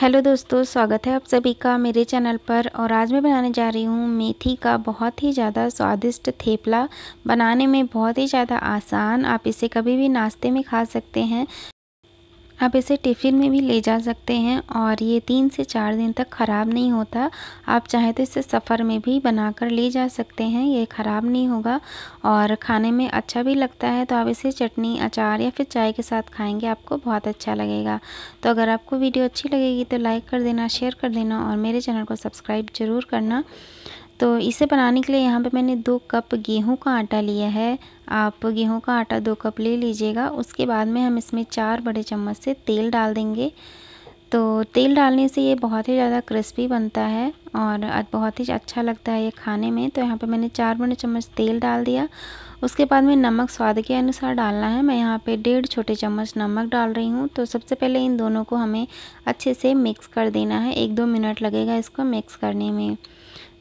hello दोस्तों स्वागत है आप सभी का मेरे चैनल पर और आज मैं बनाने जा रही हूँ मेथी का बहुत ही ज़्यादा स्वादिष्ट थेपला बनाने में बहुत ही ज़्यादा आसान आप इसे कभी भी नाश्ते में खा सकते हैं आप इसे टिफ़िन में भी ले जा सकते हैं और ये तीन से चार दिन तक ख़राब नहीं होता आप चाहे तो इसे सफ़र में भी बनाकर ले जा सकते हैं ये ख़राब नहीं होगा और खाने में अच्छा भी लगता है तो आप इसे चटनी अचार या फिर चाय के साथ खाएंगे आपको बहुत अच्छा लगेगा तो अगर आपको वीडियो अच्छी लगेगी तो लाइक कर देना शेयर कर देना और मेरे चैनल को सब्सक्राइब ज़रूर करना तो इसे बनाने के लिए यहाँ पे मैंने दो कप गेहूं का आटा लिया है आप गेहूं का आटा दो कप ले लीजिएगा उसके बाद में हम इसमें चार बड़े चम्मच से तेल डाल देंगे तो तेल डालने से ये बहुत ही ज़्यादा क्रिस्पी बनता है और बहुत ही अच्छा लगता है ये खाने में तो यहाँ पे मैंने चार बड़े चम्मच तेल डाल दिया उसके बाद में नमक स्वाद के अनुसार डालना है मैं यहाँ पे डेढ़ छोटे चम्मच नमक डाल रही हूँ तो सबसे पहले इन दोनों को हमें अच्छे से मिक्स कर देना है एक दो मिनट लगेगा इसको मिक्स करने में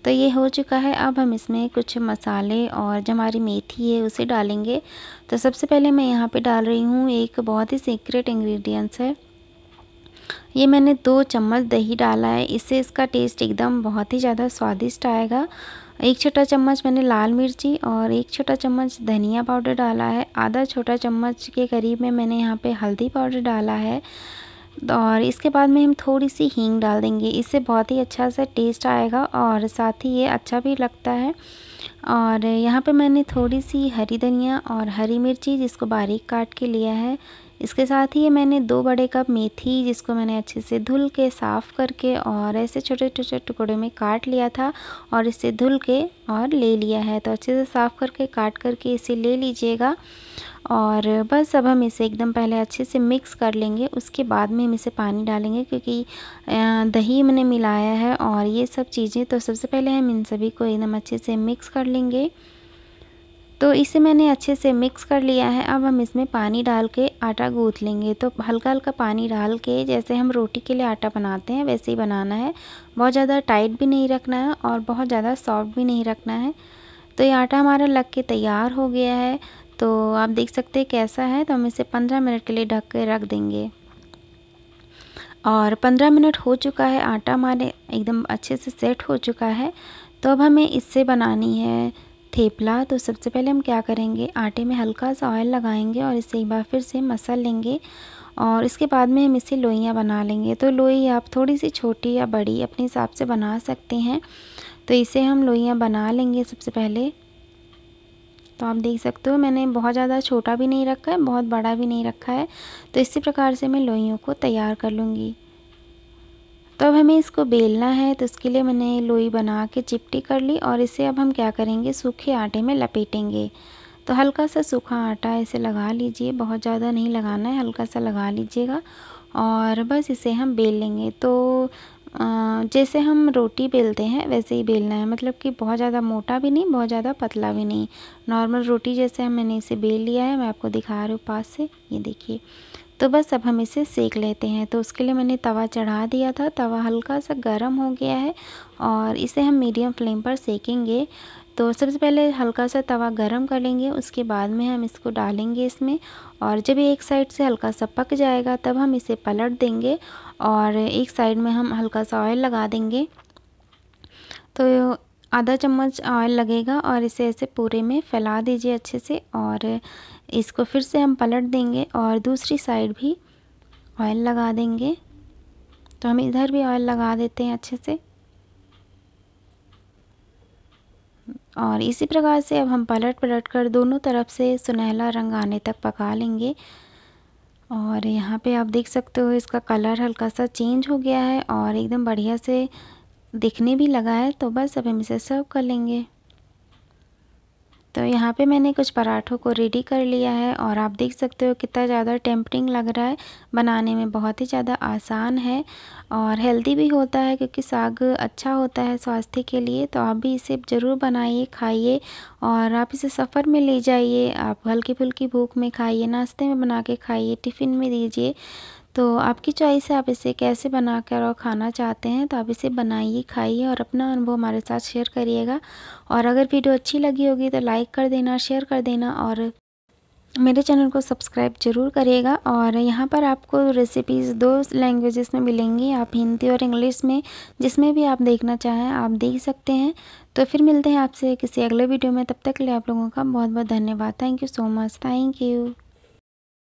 तो ये हो चुका है अब हम इसमें कुछ मसाले और जो हमारी मेथी है उसे डालेंगे तो सबसे पहले मैं यहाँ पे डाल रही हूँ एक बहुत ही सीक्रेट इंग्रेडिएंट्स है ये मैंने दो चम्मच दही डाला है इससे इसका टेस्ट एकदम बहुत ही ज़्यादा स्वादिष्ट आएगा एक छोटा चम्मच मैंने लाल मिर्ची और एक छोटा चम्मच धनिया पाउडर डाला है आधा छोटा चम्मच के करीब में मैंने यहाँ पे हल्दी पाउडर डाला है और इसके बाद में हम थोड़ी सी हींग डाल देंगे इससे बहुत ही अच्छा सा टेस्ट आएगा और साथ ही ये अच्छा भी लगता है और यहाँ पे मैंने थोड़ी सी हरी धनिया और हरी मिर्ची जिसको बारीक काट के लिया है इसके साथ ही ये मैंने दो बड़े कप मेथी जिसको मैंने अच्छे से धुल के साफ़ करके और ऐसे छोटे छोटे टुकड़ों में काट लिया था और इसे धुल के और ले लिया है तो अच्छे से साफ़ करके काट करके इसे ले लीजिएगा और बस अब हम इसे एकदम पहले अच्छे से मिक्स कर लेंगे उसके बाद में हम इसे पानी डालेंगे क्योंकि दही हमने मिलाया है और ये सब चीज़ें तो सबसे पहले हम इन सभी को एकदम अच्छे से मिक्स कर लेंगे तो इसे मैंने अच्छे से मिक्स कर लिया है अब हम इसमें पानी डाल के आटा गूँथ लेंगे तो हल्का हल्का पानी डाल के जैसे हम रोटी के लिए आटा बनाते हैं वैसे ही बनाना है बहुत ज़्यादा टाइट भी नहीं रखना है और बहुत ज़्यादा सॉफ्ट भी नहीं रखना है तो ये आटा हमारा लग के तैयार हो गया है तो आप देख सकते हैं कैसा है तो हम इसे पंद्रह मिनट के लिए ढक के रख देंगे और पंद्रह मिनट हो चुका है आटा हमारे एकदम अच्छे से सेट हो चुका है तो अब हमें इससे बनानी है थेपला तो सबसे पहले हम क्या करेंगे आटे में हल्का सा ऑयल लगाएंगे और इसे एक बार फिर से मसल लेंगे और इसके बाद में हम इसे लोइयाँ बना लेंगे तो लोई आप थोड़ी सी छोटी या बड़ी अपने हिसाब से बना सकते हैं तो इसे हम लोइयाँ बना लेंगे सबसे पहले तो आप देख सकते हो मैंने बहुत ज़्यादा छोटा भी नहीं रखा है बहुत बड़ा भी नहीं रखा है तो इसी प्रकार से मैं लोइयों को तैयार कर लूँगी तो अब हमें इसको बेलना है तो उसके लिए मैंने लोई बना के चिपटी कर ली और इसे अब हम क्या करेंगे सूखे आटे में लपेटेंगे तो हल्का सा सूखा आटा इसे लगा लीजिए बहुत ज़्यादा नहीं लगाना है हल्का सा लगा लीजिएगा और बस इसे हम बेल लेंगे तो जैसे हम रोटी बेलते हैं वैसे ही बेलना है मतलब कि बहुत ज़्यादा मोटा भी नहीं बहुत ज़्यादा पतला भी नहीं नॉर्मल रोटी जैसे मैंने इसे बेल लिया है मैं आपको दिखा रही हूँ पास से ये देखिए तो बस अब हम इसे सेक लेते हैं तो उसके लिए मैंने तवा चढ़ा दिया था तवा हल्का सा गर्म हो गया है और इसे हम मीडियम फ्लेम पर सेकेंगे तो सबसे पहले हल्का सा तवा गर्म कर लेंगे उसके बाद में हम इसको डालेंगे इसमें और जब एक साइड से हल्का सा पक जाएगा तब हम इसे पलट देंगे और एक साइड में हम हल्का सा ऑयल लगा देंगे तो आधा चम्मच ऑयल लगेगा और इसे ऐसे पूरे में फैला दीजिए अच्छे से और इसको फिर से हम पलट देंगे और दूसरी साइड भी ऑयल लगा देंगे तो हम इधर भी ऑयल लगा देते हैं अच्छे से और इसी प्रकार से अब हम पलट पलट कर दोनों तरफ से सुनहला रंग आने तक पका लेंगे और यहाँ पे आप देख सकते हो इसका कलर हल्का सा चेंज हो गया है और एकदम बढ़िया से दिखने भी लगा है तो बस अब हम इसे सर्व कर लेंगे तो यहाँ पे मैंने कुछ पराठों को रेडी कर लिया है और आप देख सकते हो कितना ज़्यादा टेम्पटिंग लग रहा है बनाने में बहुत ही ज़्यादा आसान है और हेल्दी भी होता है क्योंकि साग अच्छा होता है स्वास्थ्य के लिए तो आप भी इसे ज़रूर बनाइए खाइए और आप इसे सफ़र में ले जाइए आप हल्की फुल्की भूख में खाइए नाश्ते में बना के खाइए टिफ़िन में दीजिए तो आपकी चॉइस है आप इसे कैसे बना कर और खाना चाहते हैं तो आप इसे बनाइए खाइए और अपना अनुभव हमारे साथ शेयर करिएगा और अगर वीडियो अच्छी लगी होगी तो लाइक कर देना शेयर कर देना और मेरे चैनल को सब्सक्राइब जरूर करिएगा और यहाँ पर आपको रेसिपीज़ दो लैंग्वेजेस में मिलेंगी आप हिंदी और इंग्लिश में जिसमें भी आप देखना चाहें आप देख सकते हैं तो फिर मिलते हैं आपसे किसी अगले वीडियो में तब तक के लिए आप लोगों का बहुत बहुत धन्यवाद thank you so much thank you